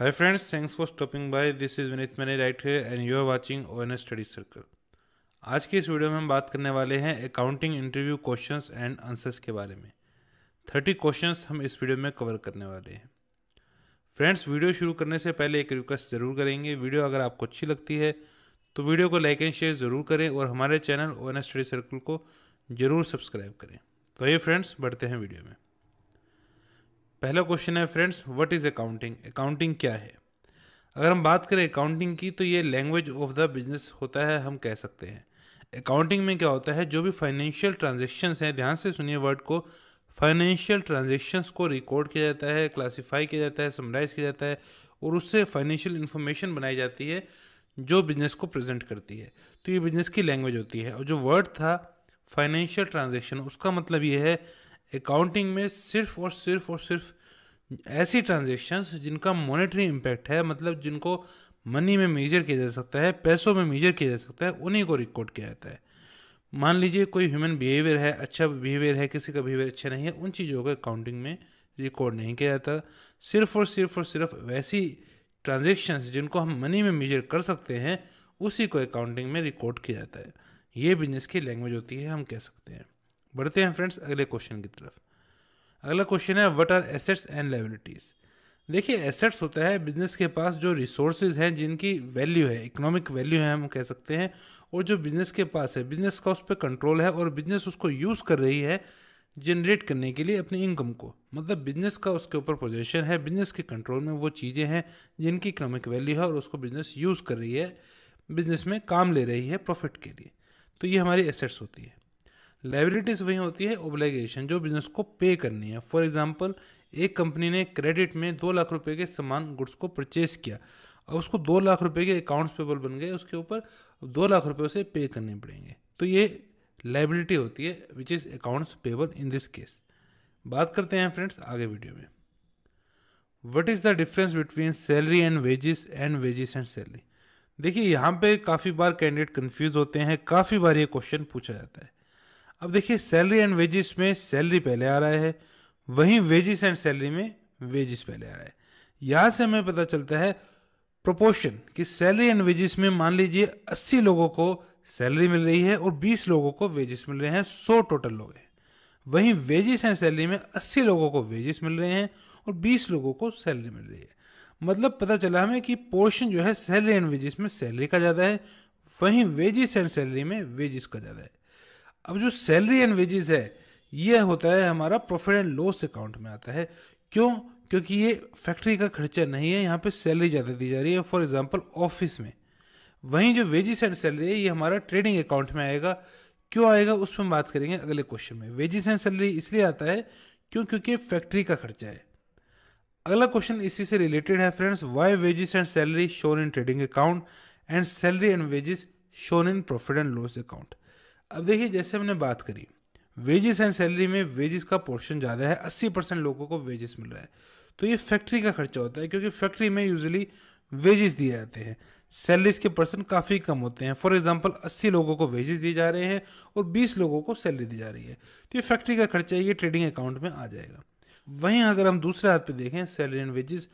friends thanks for stopping stopping this is is Vinith right right and you are watching O N study circle आज की इस video में हम बात करने वाले हैं accounting interview questions and answers के बारे में थर्टी क्वेश्चंस हम इस वीडियो में कवर करने वाले हैं फ्रेंड्स वीडियो शुरू करने से पहले एक रिक्वेस्ट ज़रूर करेंगे वीडियो अगर आपको अच्छी लगती है तो वीडियो को लाइक एंड शेयर ज़रूर करें और हमारे चैनल ओ स्टडी सर्कल को ज़रूर सब्सक्राइब करें तो ये फ्रेंड्स बढ़ते हैं वीडियो में पहला क्वेश्चन है friends what is accounting accounting क्या है अगर हम बात करें अकाउंटिंग की तो ये लैंग्वेज ऑफ द बिजनेस होता है हम कह सकते हैं अकाउंटिंग में क्या होता है जो भी फाइनेंशियल ट्रांजेक्शन्स हैं ध्यान से सुनिए वर्ड को फाइनेंशियल ट्रांजेक्शन्स को रिकॉर्ड किया जाता है क्लासीफाई किया जाता है समराइज किया जाता है और उससे फाइनेंशियल इन्फॉर्मेशन बनाई जाती है जो बिजनेस को प्रेजेंट करती है तो ये बिजनेस की लैंग्वेज होती है और जो वर्ड था फाइनेंशियल ट्रांजेक्शन उसका मतलब ये है अकाउंटिंग में सिर्फ और सिर्फ और सिर्फ ऐसी ट्रांजेक्शन्स जिनका मॉनेटरी इम्पैक्ट है मतलब जिनको मनी में मेजर किया जा सकता है पैसों में मेजर किया जा सकता है उन्हीं को रिकॉर्ड किया जाता है मान लीजिए कोई ह्यूमन बिहेवियर है अच्छा बिहेवियर है किसी का बिहेवियर अच्छा नहीं है उन चीज़ों का अकाउंटिंग में रिकॉर्ड नहीं किया जाता सिर्फ और सिर्फ और सिर्फ वैसी ट्रांजेक्शन्स जिनको हम मनी में मेजर कर सकते हैं उसी को अकाउंटिंग में रिकॉर्ड किया जाता है ये बिजनेस की लैंग्वेज होती है हम कह सकते हैं बढ़ते हैं फ्रेंड्स अगले क्वेश्चन की तरफ अगला क्वेश्चन है what are assets and liabilities देखिए एसेट्स होता है बिजनेस के पास जो रिसोर्सेज हैं जिनकी वैल्यू है इकोनॉमिक वैल्यू है हम कह सकते हैं और जो बिजनेस के पास है बिजनेस का उस पर कंट्रोल है और बिजनेस उसको यूज़ कर रही है जनरेट करने के लिए अपनी इनकम को मतलब बिजनेस का उसके ऊपर पोजेशन है बिजनेस के कंट्रोल में वो चीज़ें हैं जिनकी इकोनॉमिक वैल्यू है और उसको बिजनेस यूज़ कर रही है बिजनेस में काम ले रही है प्रॉफिट के लिए तो ये हमारी एसेट्स होती है लाइबिलिटीज वही होती है ओब्लाइगेशन जो बिजनेस को पे करनी है फॉर एग्जाम्पल एक कंपनी ने क्रेडिट में दो लाख रुपए के समान गुड्स को परचेस किया अब उसको दो लाख रुपए के अकाउंट्स पेबल बन गए उसके ऊपर दो लाख रुपए उसे पे करने पड़ेंगे तो ये लाइबिलिटी होती है which is accounts payable in this case बात करते हैं फ्रेंड्स आगे वीडियो में what is the difference between salary and wages and wages and salary देखिए यहाँ पे काफ़ी बार कैंडिडेट कंफ्यूज होते हैं काफ़ी बार ये क्वेश्चन पूछा जाता है अब देखिए सैलरी एंड वेजिस में सैलरी पहले आ रहा है वहीं वेजिस एंड सैलरी में वेजिस पहले आ रहा है यहां से हमें पता चलता है प्रोपोर्शन कि सैलरी एंड वेजिस में मान लीजिए 80 लोगों को सैलरी मिल रही है और 20 लोगों को वेजिस मिल रहे हैं 100 टोटल लोग हैं वहीं वेजिस एंड सैलरी में 80 लोगों को वेजिस मिल रहे हैं और 20 लोगों को सैलरी मिल रही है मतलब पता चला हमें कि पोर्शन जो है सैलरी एंड वेजिस में सैलरी का ज़्यादा है वहीं वेजिस एंड सैलरी में वेजिस का ज़्यादा है अब जो सैलरी एंड वेजेस है ये होता है हमारा प्रॉफिट एंड लॉस अकाउंट में आता है क्यों क्योंकि ये फैक्ट्री का खर्चा नहीं है यहाँ पे सैलरी ज़्यादा दी जा रही है फॉर एग्जांपल ऑफिस में वहीं जो वेजिस एंड सैलरी है ये हमारा ट्रेडिंग अकाउंट में आएगा क्यों आएगा उस पर हम बात करेंगे अगले क्वेश्चन में वेजिस एंड सैलरी इसलिए आता है क्यों क्योंकि फैक्ट्री का खर्चा है अगला क्वेश्चन इसी से रिलेटेड है friends why wages and salary shown in trading account and salary and wages shown in profit and loss account अब देखिए जैसे हमने बात करी वेजेस एंड सैलरी में वेजेस का पोर्शन ज़्यादा है अस्सी परसेंट लोगों को वेजेस मिल रहा है तो ये फैक्ट्री का खर्चा होता है क्योंकि फैक्ट्री में यूजली वेजेस दिए जाते हैं सैलरीज के परसेंट काफ़ी कम होते हैं फॉर एग्जाम्पल अस्सी लोगों को वेजेस दिए जा रहे हैं और बीस लोगों को सैलरी दी जा रही है तो ये फैक्ट्री का खर्चा ये ट्रेडिंग अकाउंट में आ जाएगा वहीं अगर हम दूसरे हाथ पे देखें सैलरी एंड वेजेस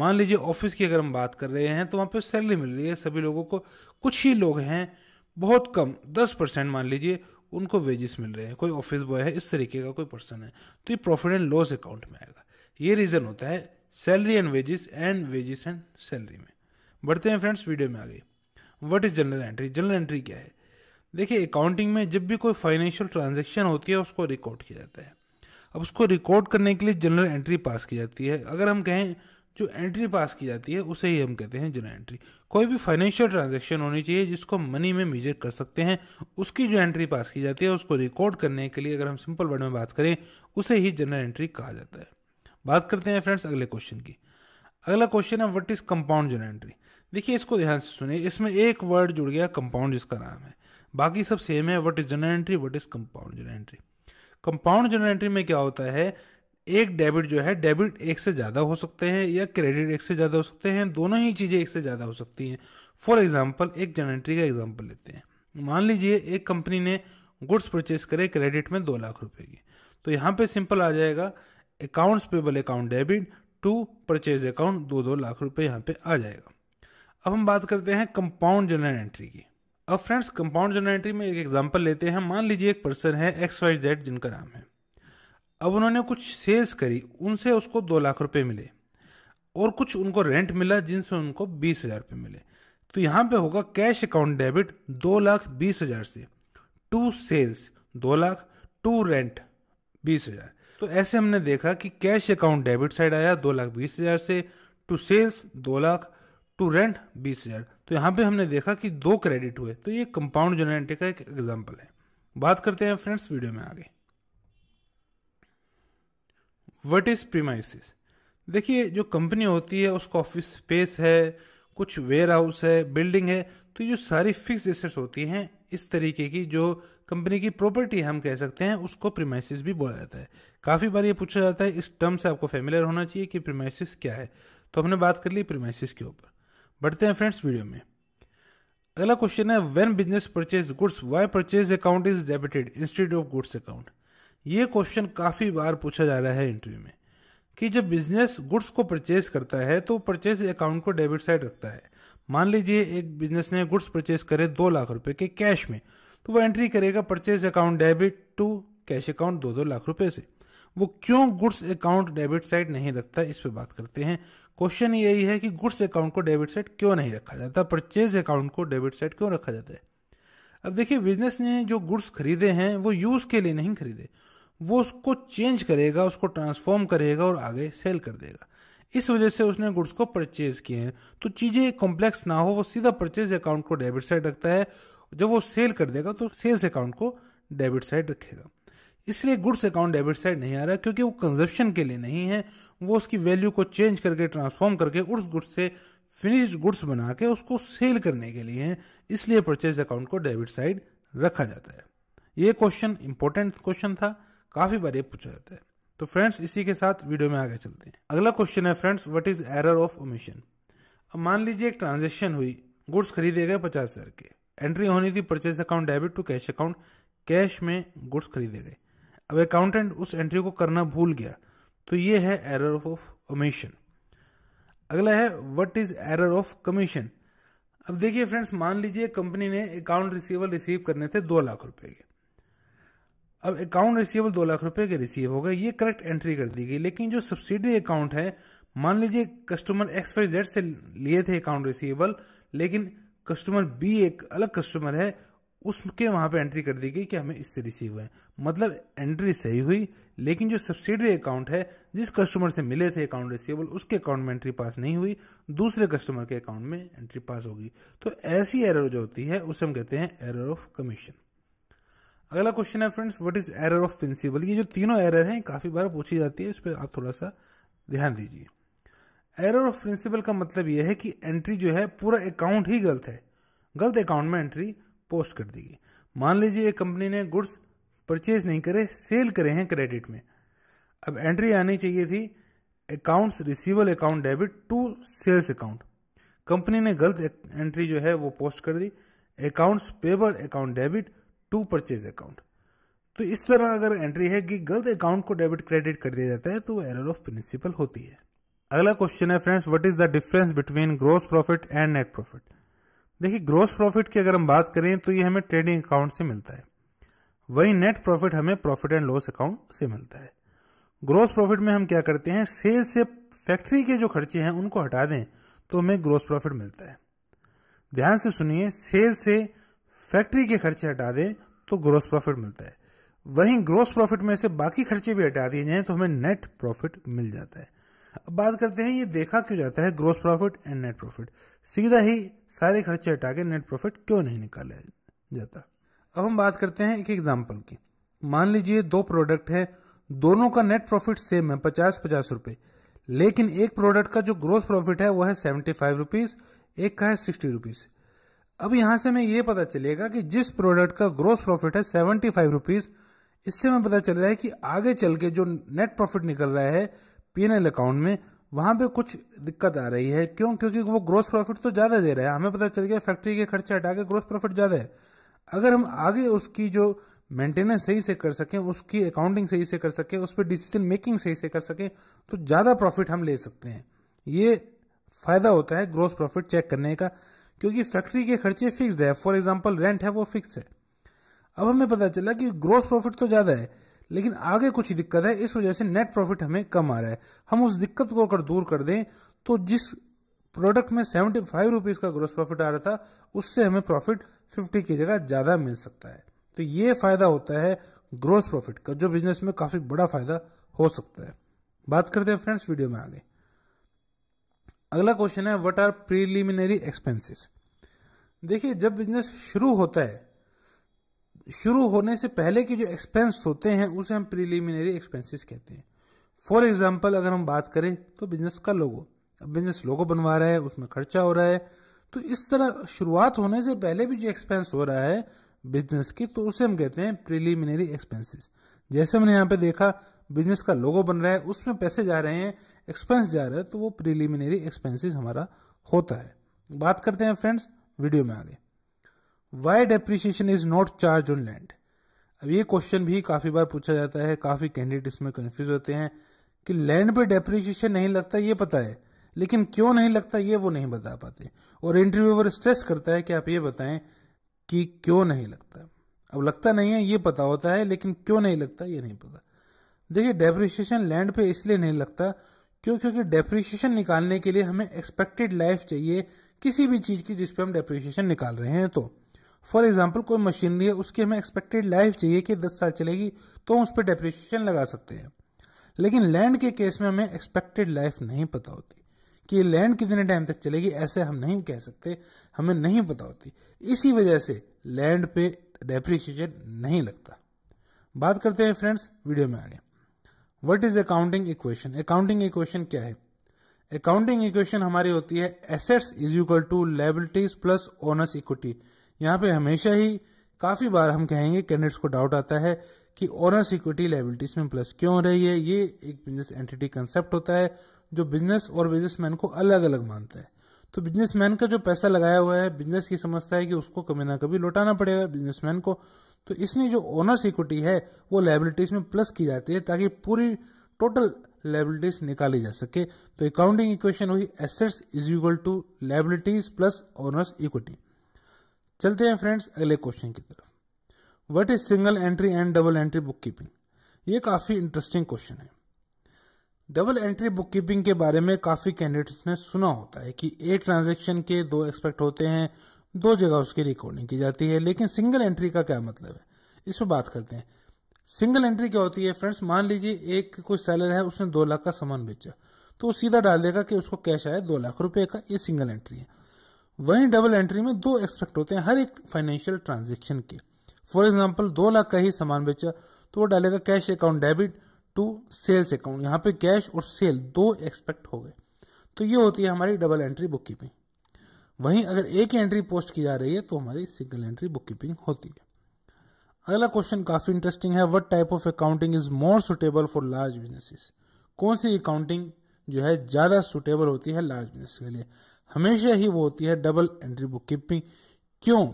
मान लीजिए ऑफिस की अगर हम बात कर रहे हैं तो वहाँ पे सैलरी मिल रही है सभी लोगों को कुछ ही लोग हैं बहुत कम दस परसेंट मान लीजिए उनको वेजेस मिल रहे हैं कोई ऑफिस बॉय है इस तरीके का कोई पर्सन है तो ये प्रॉफिट एंड लॉस अकाउंट में आएगा ये रीज़न होता है salary and wages and wages and salary में बढ़ते हैं फ्रेंड्स वीडियो में आगे what is journal entry journal entry क्या है देखिए अकाउंटिंग में जब भी कोई फाइनेंशियल ट्रांजेक्शन होती है उसको रिकॉर्ड किया जाता है अब उसको रिकॉर्ड करने के लिए जनरल एंट्री पास की जाती है अगर हम कहें जो एंट्री पास की जाती है उसे ही हम कहते हैं जो एंट्री कोई भी फाइनेंशियल ट्रांजेक्शन होनी चाहिए जिसको मनी में मेजर कर सकते हैं उसकी जो एंट्री पास की जाती है उसको रिकॉर्ड करने के लिए अगर हम सिंपल वर्ड में बात करें उसे ही जनरल एंट्री कहा जाता है बात करते हैं फ्रेंड्स अगले क्वेश्चन की अगला क्वेश्चन है what is compound journal entry देखिए इसको ध्यान से सुनिए इसमें एक वर्ड जुड़ गया कंपाउंड जिसका नाम है बाकी सब सेम है what is journal entry what is compound journal entry compound journal entry में क्या होता है एक डेबिट जो है डेबिट एक से ज़्यादा हो सकते हैं या क्रेडिट एक से ज़्यादा हो सकते हैं दोनों ही चीज़ें एक से ज़्यादा हो सकती हैं फॉर एग्जाम्पल एक जेनेट्री का एग्जाम्पल लेते हैं मान लीजिए एक कंपनी ने गुड्स परचेज करे क्रेडिट में दो लाख रुपए की तो यहाँ पे सिंपल आ जाएगा accounts payable account debit to purchase account दो दो लाख रुपए यहाँ पे आ जाएगा अब हम बात करते हैं कंपाउंड जनरल एंट्री की अब फ्रेंड्स कंपाउंड जनरल एंट्री में एक एग्जाम्पल लेते हैं मान लीजिए एक पर्सन है एक्स वाई जेड जिनका नाम है अब उन्होंने कुछ सेल्स करी उनसे उसको दो लाख रुपए मिले और कुछ उनको रेंट मिला जिनसे उनको बीस हजार रुपये मिले तो यहाँ पे होगा कैश अकाउंट डेबिट दो लाख बीस हजार से टू सेल्स दो लाख टू रेंट बीस हजार तो ऐसे हमने देखा कि कैश अकाउंट डेबिट साइड आया दो लाख बीस हजार से टू सेल्स दो लाख टू रेंट बीस हजार तो यहाँ पे हमने देखा कि दो क्रेडिट हुए तो ये कंपाउंड जेनेटिक का एक एग्जाम्पल है बात करते हैं फ्रेंड्स वीडियो में आगे वट इज प्रीमाइसिस देखिए जो कंपनी होती है उसका ऑफिस स्पेस है कुछ वेयर हाउस है बिल्डिंग है तो जो सारी फिक्स एसेट्स होती हैं इस तरीके की जो कंपनी की प्रॉपर्टी हम कह सकते हैं उसको प्रीमाइसिस भी बोला जाता है काफी बार ये पूछा जाता है इस टर्म से आपको फेमिलियर होना चाहिए कि प्रीमाइसिस क्या है तो हमने बात कर ली प्रीमाइसिस के ऊपर बढ़ते हैं फ्रेंड्स वीडियो में अगला क्वेश्चन है when business purchase goods why purchase account is debited instead of goods account ये क्वेश्चन काफ़ी बार पूछा जा रहा है इंटरव्यू में कि जब बिजनेस गुड्स को परचेज करता है तो परचेज अकाउंट को डेबिट साइड रखता है मान लीजिए एक बिजनेस ने गुड्स परचेज करे दो लाख रुपए के कैश में तो वो एंट्री करेगा purchase account debit to cash account दो दो लाख रुपए से वो क्यों गुड्स अकाउंट डेबिट साइड नहीं रखता इस पर बात करते हैं क्वेश्चन यही है कि गुड्स अकाउंट को डेबिट साइड क्यों नहीं रखा जाता परचेज अकाउंट को डेबिट साइड क्यों रखा जाता है अब देखिए बिजनेस ने जो गुड्स खरीदे हैं वो यूज के लिए नहीं खरीदे वो उसको चेंज करेगा उसको ट्रांसफॉर्म करेगा और आगे सेल कर देगा इस वजह से उसने गुड्स को परचेज किए हैं तो चीजें कॉम्प्लेक्स ना हो वो सीधा परचेज अकाउंट को डेबिट साइड रखता है जब वो सेल कर देगा तो सेल्स अकाउंट को डेबिट साइड रखेगा इसलिए गुड्स अकाउंट डेबिट साइड नहीं आ रहा क्योंकि वो कंजप्शन के लिए नहीं है वो उसकी वैल्यू को चेंज करके ट्रांसफॉर्म करके उस गुड्स से फिनिश गुड्स बना के उसको सेल करने के लिए है इसलिए परचेज अकाउंट को डेबिट साइड रखा जाता है ये क्वेश्चन इंपॉर्टेंट क्वेश्चन था काफी बार ये पूछा जाता है तो फ्रेंड्स इसी के साथ वीडियो में आगे चलते हैं अगला क्वेश्चन है friends what is error of omission अब मान लीजिए एक ट्रांजेक्शन हुई गुड्स खरीदे गए पचास हजार के एंट्री होनी थी purchase account debit to cash account cash में गुड्स खरीदे गए अब अकाउंटेंट उस एंट्री को करना भूल गया तो ये है एरर ऑफ ओमिशन अगला है what is error of commission अब देखिए फ्रेंड्स मान लीजिए कंपनी ने अकाउंट रिसीवल रिसीव करने थे दो लाख रुपए के अब अकाउंट रिसीवेबल दो लाख रुपए के रिसीव हो गए ये करेक्ट एंट्री कर दी गई लेकिन जो सब्सिडी अकाउंट है मान लीजिए कस्टमर एक्स वाई जेड से लिए थे अकाउंट रिसीवेबल लेकिन कस्टमर बी एक अलग कस्टमर है उसके वहां पे एंट्री कर दी गई कि हमें इससे रिसीव हुआ है मतलब एंट्री सही हुई लेकिन जो सब्सिडी अकाउंट है जिस कस्टमर से मिले थे अकाउंट रिसीवेबल उसके अकाउंट में एंट्री पास नहीं हुई दूसरे कस्टमर के अकाउंट में एंट्री पास होगी तो ऐसी एरर जो होती है उसे हम कहते हैं एरर ऑफ कमीशन अगला क्वेश्चन है friends what is error of principle ये जो तीनों एरर हैं काफ़ी बार पूछी जाती है इस पर आप थोड़ा सा ध्यान दीजिए एरर ऑफ प्रिंसिपल का मतलब यह है कि एंट्री जो है पूरा अकाउंट ही गलत है गलत अकाउंट में एंट्री पोस्ट कर दी गई मान लीजिए कंपनी ने गुड्स परचेज नहीं करे सेल करे हैं क्रेडिट में अब एंट्री आनी चाहिए थी accounts receivable account debit to sales account company ने गलत एंट्री जो है वो पोस्ट कर दी accounts payable account debit to purchase account तो इस तरह अगर एंट्री है कि गलत अकाउंट को डेबिट क्रेडिट कर दिया जाता है तो एरर ऑफ प्रिंसिपल होती है अगला क्वेश्चन है friends what is the difference between gross profit and net profit देखिए ग्रोस प्रॉफिट की अगर हम बात करें तो ये हमें ट्रेडिंग अकाउंट से मिलता है वही नेट प्रॉफिट हमें प्रॉफिट एंड लॉस अकाउंट से मिलता है ग्रोस प्रॉफिट में हम क्या करते हैं सेल से फैक्ट्री के जो खर्चे हैं उनको हटा दें तो हमें ग्रोस प्रॉफिट मिलता है ध्यान से सुनिए सेल से फैक्ट्री के खर्चे हटा दें तो ग्रोस प्रॉफिट मिलता है वहीं ग्रोस प्रॉफिट में से बाकी खर्चे भी हटा दिए जाएं तो हमें नेट प्रॉफिट मिल जाता है अब बात करते हैं ये देखा क्यों जाता है gross profit and net profit सीधा ही सारे खर्चे हटा के नेट प्रॉफिट क्यों नहीं निकाला जाता अब हम बात करते हैं एक एग्जाम्पल की मान लीजिए दो प्रोडक्ट है दोनों का नेट प्रॉफिट सेम है पचास पचास रुपए लेकिन एक प्रोडक्ट का जो ग्रोथ प्रॉफिट है वो है सेवेंटी फाइव रुपीज़ एक का है सिक्सटी रुपीज़ अब यहां से हमें यह पता चलेगा कि जिस प्रोडक्ट का ग्रोस प्रॉफिट है सेवेंटी फाइव रुपीज इससे हमें पता चल रहा है कि आगे चल के जो नेट प्रॉफिट निकल रहा है पी एन एल अकाउंट में वहां पे कुछ दिक्कत आ रही है क्यों क्योंकि वो ग्रोस प्रॉफिट तो ज्यादा दे रहा है हमें पता चल गया फैक्ट्री के खर्चे हटा के ग्रोस प्रॉफिट ज्यादा है अगर हम आगे उसकी जो मेंटेनेंस सही से कर सकें उसकी अकाउंटिंग सही से कर सकें उस पर डिसीजन मेकिंग सही से कर सकें तो ज़्यादा प्रॉफिट हम ले सकते हैं ये फ़ायदा होता है ग्रोस प्रॉफिट चेक करने का क्योंकि फैक्ट्री के खर्चे फिक्स्ड है फॉर एग्जाम्पल रेंट है वो फिक्स है अब हमें पता चला कि ग्रोस प्रॉफिट तो ज़्यादा है लेकिन आगे कुछ दिक्कत है इस वजह से नेट प्रॉफिट हमें कम आ रहा है हम उस दिक्कत को अगर दूर कर दें तो जिस प्रोडक्ट में सेवेंटी फाइव रुपीज़ का ग्रोस प्रॉफिट आ रहा था उससे हमें प्रॉफिट फिफ्टी की जगह ज़्यादा मिल सकता है तो ये फ़ायदा होता है ग्रोस प्रॉफिट का जो बिजनेस में काफ़ी बड़ा फ़ायदा हो सकता है बात करते हैं फ्रेंड्स वीडियो में आगे अगला क्वेश्चन है व्हाट आर प्रीलिमिनरी एक्सपेंसेस देखिए जब बिजनेस शुरू होता है शुरू होने से पहले के जो एक्सपेंस होते हैं उसे हम प्रीलिमिनरी एक्सपेंसेस कहते हैं फॉर एग्जाम्पल अगर हम बात करें तो बिजनेस का लोगो अब बिजनेस लोगो बनवा रहा है उसमें खर्चा हो रहा है तो इस तरह शुरुआत होने से पहले भी जो एक्सपेंस हो रहा है बिजनेस की तो उसे हम कहते हैं प्रीलिमिनरी एक्सपेंसेस जैसे हमने यहाँ पे देखा बिजनेस का लोगो बन रहा है उसमें पैसे जा रहे हैं एक्सपेंस जा रहे हैं तो वो प्रिलिमिनरी एक्सपेंसेस हमारा होता है बात करते हैं फ्रेंड्स वीडियो में आगे why depreciation is not charge on land अब ये क्वेश्चन भी काफी बार पूछा जाता है काफी कैंडिडेट इसमें कंफ्यूज होते हैं कि लैंड पे डेप्रिसिएशन नहीं लगता ये पता है लेकिन क्यों नहीं लगता ये वो नहीं बता पाते और इंटरव्यूअर स्ट्रेस करता है कि आप ये बताएं कि क्यों नहीं लगता अब लगता नहीं है ये पता होता है लेकिन क्यों नहीं लगता ये नहीं पता देखिए डेप्रिसिएशन लैंड पे इसलिए नहीं लगता क्यों क्योंकि डेप्रिशिएशन निकालने के लिए हमें एक्सपेक्टेड लाइफ चाहिए किसी भी चीज़ की जिसपे हम डेप्रिशिएशन निकाल रहे हैं तो फॉर एग्जाम्पल कोई मशीनरी है उसकी हमें एक्सपेक्टेड लाइफ चाहिए कि दस साल चलेगी तो हम उस पर डेप्रिसिएशन लगा सकते हैं लेकिन लैंड के केस में हमें एक्सपेक्टेड लाइफ नहीं पता होती कि लैंड कितने टाइम तक चलेगी ऐसे हम नहीं कह सकते हमें नहीं पता होती इसी वजह से लैंड पे डेप्रिसिएशन नहीं लगता बात करते हैं फ्रेंड्स वीडियो में आगे what is accounting equation accounting equation क्या है अकाउंटिंग इक्वेशन हमारी होती है assets is equal to liabilities plus owners equity यहाँ पे हमेशा ही काफी बार हम कहेंगे कैंडिडेट्स को डाउट आता है कि ओनर्स इक्विटी लाइबिलिटीज में प्लस क्यों हो रही है ये एक बिजनेस एंटिटी कंसेप्ट होता है जो बिजनेस और बिजनेसमैन को अलग अलग मानता है तो बिजनेसमैन का जो पैसा लगाया हुआ है बिजनेस की समझता है कि उसको कभी ना कभी लौटाना पड़ेगा बिजनेसमैन को तो इसमें जो ओनर्स इक्विटी है वो लाइबिलिटीज में प्लस की जाती है ताकि पूरी टोटल लाइबिलिटीज निकाली जा सके तो अकाउंटिंग इक्वेशन हुई assets is equal to liabilities plus owners equity चलते हैं फ्रेंड्स अगले क्वेश्चन की तरफ what is single entry and double entry book keeping ये काफी इंटरेस्टिंग क्वेश्चन है डबल एंट्री बुक कीपिंग के बारे में काफ़ी कैंडिडेट्स ने सुना होता है कि एक ट्रांजेक्शन के दो एक्सपेक्ट होते हैं दो जगह उसकी रिकॉर्डिंग की जाती है लेकिन सिंगल एंट्री का क्या मतलब है इस पर बात करते हैं सिंगल एंट्री क्या होती है फ्रेंड्स मान लीजिए एक कोई सेलर है उसने दो लाख का सामान बेचा तो वो सीधा डाल देगा कि उसको कैश आया दो लाख रुपए का ये सिंगल एंट्री है वहीं डबल एंट्री में दो एक्सपेक्ट होते हैं हर एक फाइनेंशियल ट्रांजेक्शन के फॉर एग्जाम्पल दो लाख का ही सामान बेचा तो वो डालेगा cash account debit to sales account यहाँ पे कैश और सेल दो एक्सपेक्ट हो गए तो ये होती है हमारी डबल एंट्री बुक कीपिंग वहीं अगर एक एंट्री पोस्ट की जा रही है तो हमारी सिंगल एंट्री बुक कीपिंग होती है अगला क्वेश्चन काफी इंटरेस्टिंग है what type of accounting is more suitable for large businesses कौन सी अकाउंटिंग जो है ज़्यादा सुटेबल होती है लार्ज बिजनेस के लिए हमेशा ही वो होती है डबल एंट्री बुक कीपिंग क्यों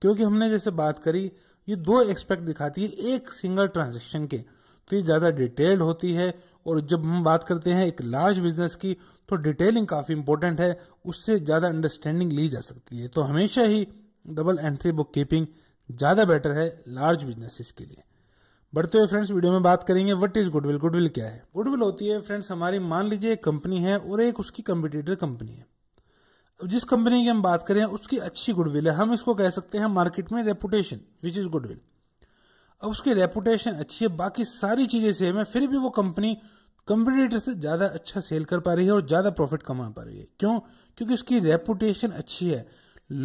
क्योंकि हमने जैसे बात करी ये दो एक्सपेक्ट दिखाती है एक सिंगल ट्रांजेक्शन के इतनी ज़्यादा डिटेल होती है और जब हम बात करते हैं एक लार्ज बिजनेस की तो डिटेलिंग काफ़ी इंपॉर्टेंट है उससे ज़्यादा अंडरस्टैंडिंग ली जा सकती है तो हमेशा ही डबल एंट्री बुक कीपिंग ज़्यादा बेटर है लार्ज बिजनेस के लिए बढ़ते हुए फ्रेंड्स वीडियो में बात करेंगे व्हाट इज गुडविल गुडविल क्या है गुडविल होती है फ्रेंड्स हमारी मान लीजिए एक कंपनी है और एक उसकी कंपिटेटर कंपनी है अब जिस कंपनी की हम बात करें उसकी अच्छी गुडविल है हम इसको कह सकते हैं मार्केट में रेपुटेशन विच इज गुडविल अब उसकी रेपुटेशन अच्छी है बाकी सारी चीज़ें सेम है फिर भी वो कंपनी कंपटीटर से ज़्यादा अच्छा सेल कर पा रही है और ज़्यादा प्रॉफिट कमा पा रही है क्यों क्योंकि उसकी रेपुटेशन अच्छी है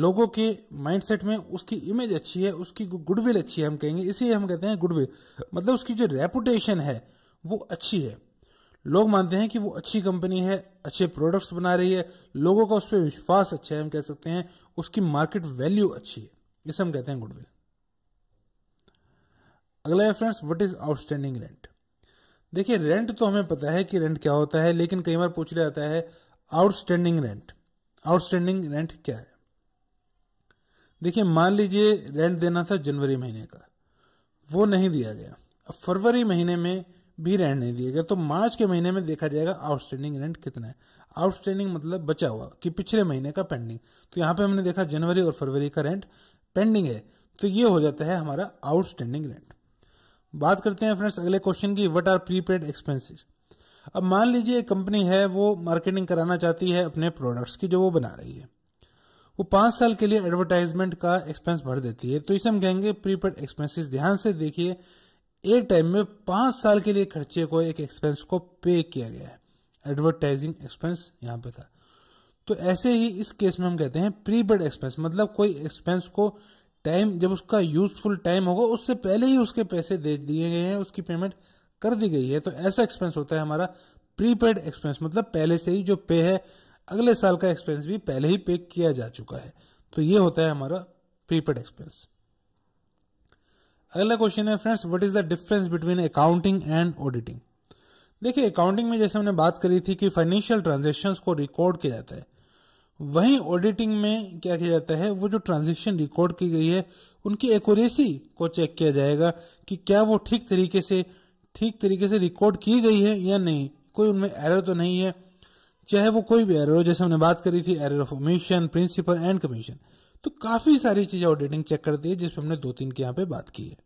लोगों के माइंडसेट में उसकी इमेज अच्छी है उसकी गुडविल अच्छी है हम कहेंगे इसीलिए हम कहते हैं गुडविल मतलब उसकी जो रेपुटेशन है वो अच्छी है लोग मानते हैं कि वो अच्छी कंपनी है अच्छे प्रोडक्ट्स बना रही है लोगों का उस पर विश्वास अच्छा है हम कह सकते हैं उसकी मार्केट वैल्यू अच्छी है इसे हम कहते हैं गुडविल अगला है friends what is outstanding rent देखिए रेंट तो हमें पता है कि रेंट क्या होता है लेकिन कई बार पूछ जाता है आउटस्टैंडिंग रेंट आउटस्टैंडिंग रेंट क्या है देखिए मान लीजिए रेंट देना था जनवरी महीने का वो नहीं दिया गया अब फरवरी महीने में भी रेंट नहीं दिया गया तो मार्च के महीने में देखा जाएगा आउटस्टैंडिंग रेंट कितना है आउटस्टैंडिंग मतलब बचा हुआ कि पिछले महीने का पेंडिंग तो यहाँ पे हमने देखा जनवरी और फरवरी का रेंट पेंडिंग है तो ये हो जाता है हमारा आउटस्टैंडिंग रेंट बात करते हैं फ्रेंड्स अगले क्वेश्चन की व्हाट आर प्रीपेड एक्सपेंसेस अब मान लीजिए एक कंपनी है वो मार्केटिंग कराना चाहती है अपने प्रोडक्ट्स की जो वो बना रही है वो पांच साल के लिए एडवर्टाइजमेंट का एक्सपेंस भर देती है तो इसे हम कहेंगे प्रीपेड एक्सपेंसेस ध्यान से देखिए एक टाइम में पांच साल के लिए खर्चे को एक एक्सपेंस को पे किया गया है एडवर्टाइजिंग एक्सपेंस यहां पे था तो ऐसे ही इस केस में हम कहते हैं प्रीपेड एक्सपेंस मतलब कोई एक्सपेंस को टाइम जब उसका यूजफुल टाइम होगा उससे पहले ही उसके पैसे दे दिए गए हैं उसकी पेमेंट कर दी गई है तो ऐसा एक्सपेंस होता है हमारा प्रीपेड एक्सपेंस मतलब पहले से ही जो पे है अगले साल का एक्सपेंस भी पहले ही पे किया जा चुका है तो ये होता है हमारा प्रीपेड एक्सपेंस अगला क्वेश्चन है friends what is the difference between accounting and auditing देखिए अकाउंटिंग में जैसे हमने बात करी थी कि फाइनेंशियल ट्रांजेक्शन को रिकॉर्ड किया जाता है वहीं ऑडिटिंग में क्या किया जाता है वो जो ट्रांजेक्शन रिकॉर्ड की गई है उनकी एक्यूरेसी को चेक किया जाएगा कि क्या वो ठीक तरीके से ठीक तरीके से रिकॉर्ड की गई है या नहीं कोई उनमें एरर तो नहीं है चाहे वो कोई भी एरर हो जैसे हमने बात करी थी error of omission principle and commission तो काफ़ी सारी चीज़ें ऑडिटिंग चेक करती है जिसमें हमने दो तीन के यहाँ पे बात की है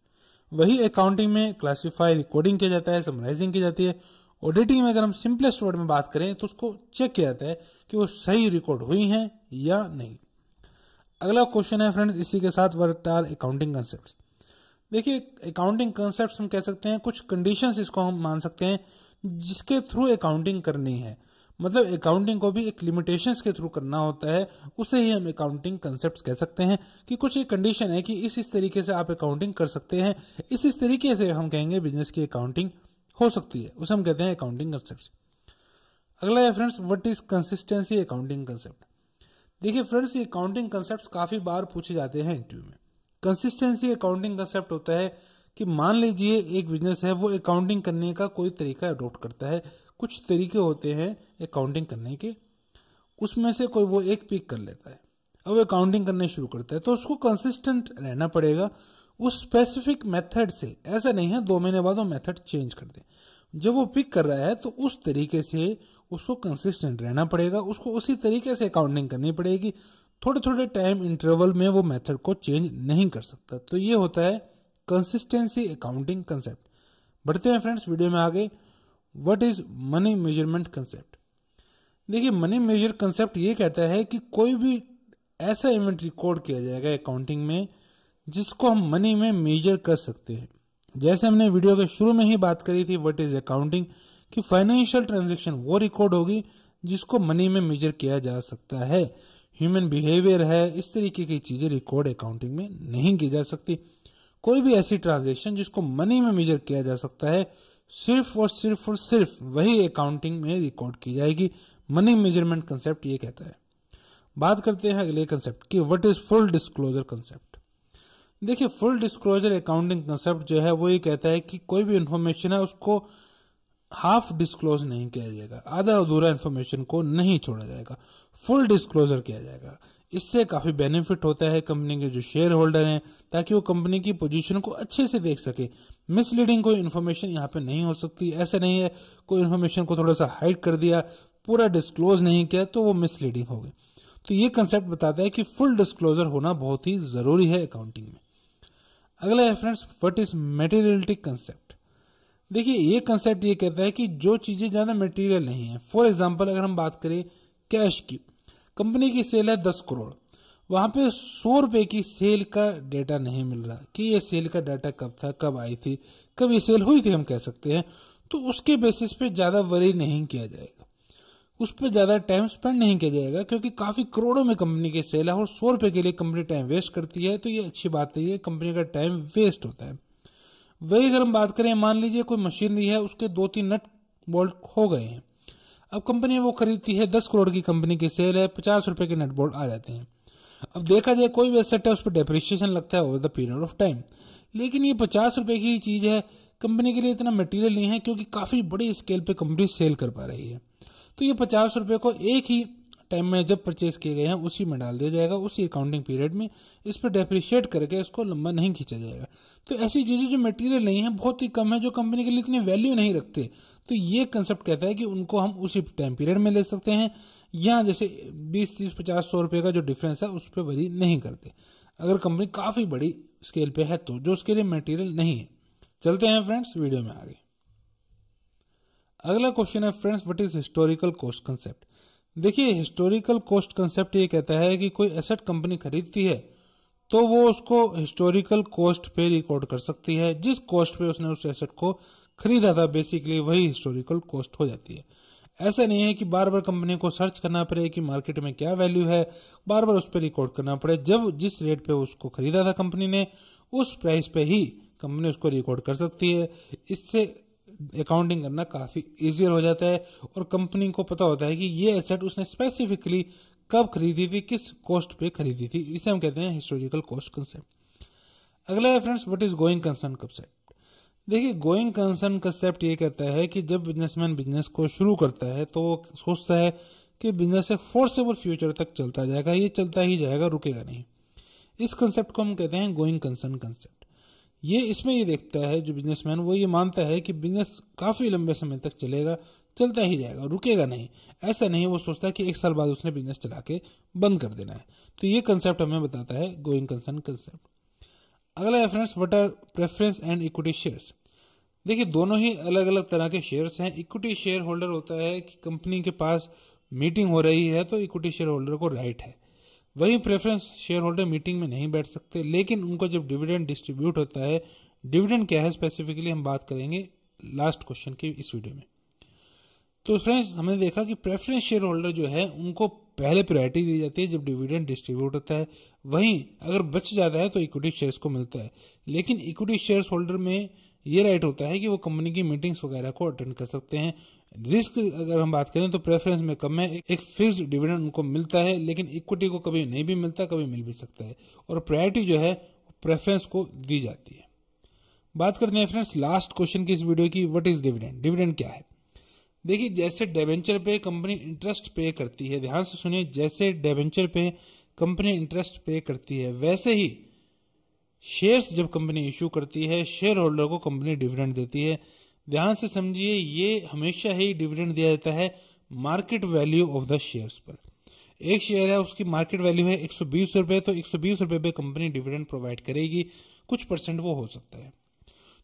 वही अकाउंटिंग में क्लासीफाई रिकॉर्डिंग किया जाता है समराइजिंग की जाती है ऑडिटिंग में अगर हम सिंपलेस्ट वर्ड में बात करें तो उसको चेक किया जाता है कि वो सही रिकॉर्ड हुई हैं या नहीं अगला क्वेश्चन है फ्रेंड्स इसी के साथ वर्ड आर अकाउंटिंग कंसेप्ट देखिए अकाउंटिंग कंसेप्ट हम कह सकते हैं कुछ कंडीशन इसको हम मान सकते हैं जिसके थ्रू अकाउंटिंग करनी है मतलब अकाउंटिंग को भी एक लिमिटेशंस के थ्रू करना होता है उसे ही हम अकाउंटिंग कंसेप्ट कह सकते हैं कि कुछ एक कंडीशन है कि इस इस तरीके से आप अकाउंटिंग कर सकते हैं इस इस तरीके से हम कहेंगे बिजनेस की अकाउंटिंग हो सकती है उसे हम कहते हैं अकाउंटिंग कंसेप्ट अगला है friends what is consistency accounting concept देखिए फ्रेंड्स ये अकाउंटिंग कंसेप्ट काफ़ी बार पूछे जाते हैं इंटरव्यू में कंसिस्टेंसी अकाउंटिंग कंसेप्ट होता है कि मान लीजिए एक बिजनेस है वो अकाउंटिंग करने का कोई तरीका अडोप्ट करता है कुछ तरीके होते हैं अकाउंटिंग करने के उसमें से कोई वो एक पिक कर लेता है अब अकाउंटिंग करने शुरू करता है तो उसको कंसिस्टेंट रहना पड़ेगा उस स्पेसिफिक मेथड से ऐसा नहीं है दो महीने बाद वो मेथड चेंज कर दे जब वो पिक कर रहा है तो उस तरीके से उसको कंसिस्टेंट रहना पड़ेगा उसको उसी तरीके से अकाउंटिंग करनी पड़ेगी थोड़े थोड़े टाइम इंटरवल में वो मेथड को चेंज नहीं कर सकता तो ये होता है कंसिस्टेंसी अकाउंटिंग कंसेप्ट बढ़ते हैं फ्रेंड्स वीडियो में आगे what is money measurement concept देखिए मनी मेजर कंसेप्ट ये कहता है कि कोई भी ऐसा इवेंट रिकॉर्ड किया जाएगा अकाउंटिंग में जिसको हम मनी में मेजर कर सकते हैं जैसे हमने वीडियो के शुरू में ही बात करी थी व्हाट इज अकाउंटिंग कि फाइनेंशियल ट्रांजेक्शन वो रिकॉर्ड होगी जिसको मनी में मेजर किया जा सकता है ह्यूमन बिहेवियर है इस तरीके की चीजें रिकॉर्ड अकाउंटिंग में नहीं की जा सकती कोई भी ऐसी ट्रांजेक्शन जिसको मनी में मेजर किया जा सकता है सिर्फ और सिर्फ और सिर्फ वही अकाउंटिंग में रिकॉर्ड की जाएगी मनी मेजरमेंट कंसेप्ट ये कहता है बात करते हैं अगले कंसेप्ट की what is full disclosure concept देखिए फुल डिस्क्लोजर अकाउंटिंग कंसेप्ट जो है वो ये कहता है कि कोई भी इन्फॉर्मेशन है उसको हाफ डिस्क्लोज नहीं किया जाएगा आधा अधूरा इन्फॉर्मेशन को नहीं छोड़ा जाएगा फुल डिस्क्लोजर किया जाएगा इससे काफ़ी बेनिफिट होता है कंपनी के जो शेयर होल्डर हैं ताकि वो कंपनी की पोजीशन को अच्छे से देख सके मिसलीडिंग कोई इन्फॉर्मेशन यहाँ पे नहीं हो सकती ऐसा नहीं है कोई इन्फॉर्मेशन को थोड़ा सा हाइड कर दिया पूरा डिस्क्लोज नहीं किया तो वो मिसलीडिंग हो गई तो ये कंसेप्ट बताता है कि फुल डिस्क्लोजर होना बहुत ही ज़रूरी है अकाउंटिंग में अगला है friends what is materiality concept देखिए ये कंसेप्ट ये कहता है कि जो चीज़ें ज़्यादा मटेरियल नहीं है फॉर एग्जाम्पल अगर हम बात करें कैश की कंपनी की सेल है दस करोड़ वहां पे सौ रुपये की सेल का डाटा नहीं मिल रहा कि ये सेल का डाटा कब था कब आई थी कब ये सेल हुई थी हम कह सकते हैं तो उसके बेसिस पे ज़्यादा वरी नहीं किया जाएगा उस पर ज़्यादा टाइम स्पेंड नहीं किया जाएगा क्योंकि काफ़ी करोड़ों में कंपनी के सेल है और सौ रुपए के लिए कंपनी टाइम वेस्ट करती है तो ये अच्छी बात नहीं है कंपनी का टाइम वेस्ट होता है वही अगर हम बात करें मान लीजिए कोई मशीनरी है उसके दो तीन नट बोल्ट हो गए हैं अब कंपनी वो खरीदती है दस करोड़ की कंपनी की सेल है पचास रुपए के नट बोल्ट आ जाते हैं अब देखा जाए कोई भी एसेट है उस पर डेप्रिशिएशन लगता है over the period of time लेकिन ये पचास रुपए की चीज़ है कंपनी के लिए इतना मटेरियल नहीं है क्योंकि काफ़ी बड़ी स्केल पे कंपनी सेल कर पा रही है तो ये पचास रुपये को एक ही टाइम में जब परचेज किए गए हैं उसी में डाल दिया जाएगा उसी अकाउंटिंग पीरियड में इस पर डेप्रिशिएट करके इसको लंबा नहीं खींचा जाएगा तो ऐसी चीज़ें जो मटेरियल नहीं है बहुत ही कम है जो कंपनी के लिए इतनी वैल्यू नहीं रखते तो ये कंसेप्ट कहता है कि उनको हम उसी टाइम पीरियड में ले सकते हैं या जैसे बीस तीस पचास सौ रुपये का जो डिफरेंस है उस पर वरी नहीं करते अगर कंपनी काफ़ी बड़ी स्केल पे है तो जो उसके लिए मटेरियल नहीं है चलते हैं फ्रेंड्स वीडियो में आगे अगला क्वेश्चन है friends what is historical cost concept देखिए हिस्टोरिकल कॉस्ट कंसेप्ट ये कहता है कि कोई एसेट कंपनी खरीदती है तो वो उसको हिस्टोरिकल कॉस्ट पे रिकॉर्ड कर सकती है जिस कॉस्ट पे उसने उस एसेट को खरीदा था बेसिकली वही हिस्टोरिकल कॉस्ट हो जाती है ऐसा नहीं है कि बार बार कंपनी को सर्च करना पड़े कि मार्केट में क्या वैल्यू है बार बार उस पर रिकॉर्ड करना पड़े जब जिस रेट पे उसको खरीदा था कंपनी ने उस प्राइस पे ही कंपनी उसको रिकॉर्ड कर सकती है इससे अकाउंटिंग करना काफ़ी ईजियर हो जाता है और कंपनी को पता होता है कि ये एसेट उसने स्पेसिफिकली कब खरीदी थी किस कॉस्ट पे खरीदी थी इसे हम कहते हैं हिस्टोरिकल कॉस्ट कंसेप्ट अगला है friends what is going concern concept देखिए गोइंग कंसर्न कंसेप्ट ये कहता है कि जब बिजनेसमैन बिजनेस को शुरू करता है तो वो सोचता है कि बिजनेस एक फोर्सेबल फ्यूचर तक चलता जाएगा ये चलता ही जाएगा रुकेगा नहीं इस कंसेप्ट को हम कहते हैं गोइंग कंसर्न कंसेप्ट ये इसमें ये देखता है जो बिजनेसमैन वो ये मानता है कि बिजनेस काफ़ी लंबे समय तक चलेगा चलता ही जाएगा रुकेगा नहीं ऐसा नहीं वो सोचता है कि एक साल बाद उसने बिजनेस चला के बंद कर देना है तो ये कंसेप्ट हमें बताता है गोइंग कंसर्न कंसेप्ट अगला है friends what are preference and equity shares देखिए दोनों ही अलग अलग तरह के शेयर्स हैं इक्विटी शेयर होल्डर होता है कि कंपनी के पास मीटिंग हो रही है तो इक्विटी शेयर होल्डर को राइट है वही प्रेफरेंस शेयर होल्डर मीटिंग में नहीं बैठ सकते लेकिन उनको जब डिविडेंड डिस्ट्रीब्यूट होता है डिविडेंड क्या है स्पेसिफिकली हम बात करेंगे लास्ट क्वेश्चन की इस वीडियो में तो फ्रेंड्स हमने देखा कि प्रेफरेंस शेयर होल्डर जो है उनको पहले प्रायोरिटी दी जाती है जब डिविडेंड डिस्ट्रीब्यूट होता है वहीं अगर बच जाता है तो इक्विटी शेयर्स को मिलता है लेकिन इक्विटी शेयर्स होल्डर में ये राइट होता है कि वो कंपनी की मीटिंग्स वगैरह को अटेंड कर सकते हैं रिस्क अगर हम बात करें तो प्रेफरेंस में कम है एक फिक्स्ड डिविडेंड उनको मिलता है लेकिन इक्विटी को कभी नहीं भी मिलता कभी मिल भी सकता है और प्रायोरिटी जो है प्रेफरेंस को दी जाती है बात करते हैं फ्रेंड्स लास्ट क्वेश्चन की इस वीडियो की व्हाट इज डिविडेंड डिविडेंड क्या है देखिए जैसे डेवेंचर पे कंपनी इंटरेस्ट पे करती है ध्यान से सुनिए जैसे डेवेंचर पे कंपनी इंटरेस्ट पे करती है वैसे ही शेयर्स जब कंपनी इश्यू करती है शेयर होल्डर को कंपनी डिविडेंड देती है ध्यान से समझिए ये हमेशा ही डिविडेंड दिया जाता है market value of the shares पर एक शेयर है उसकी मार्केट वैल्यू है एक सौ बीस रुपए तो एक सौ रुपए पे कंपनी डिविडेंड प्रोवाइड करेगी कुछ परसेंट वो हो सकता है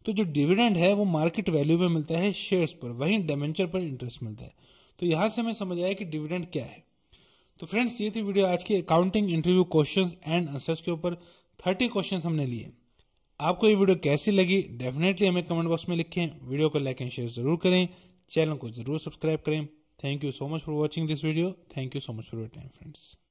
तो जो डिविडेंड है वो मार्केट वैल्यू में मिलता है शेयर्स पर वही डेमेंचर पर इंटरेस्ट मिलता है तो यहां से हमें समझ आया कि डिविडेंड क्या है तो फ्रेंड्स ये थी वीडियो आज के accounting interview questions and answers के ऊपर थर्टी क्वेश्चंस हमने लिए आपको ये वीडियो कैसी लगी डेफिनेटली हमें कमेंट बॉक्स में लिखें वीडियो को लाइक एंड शेयर जरूर करें चैनल को जरूर सब्सक्राइब करें thank you so much for watching this video thank you so much for your time friends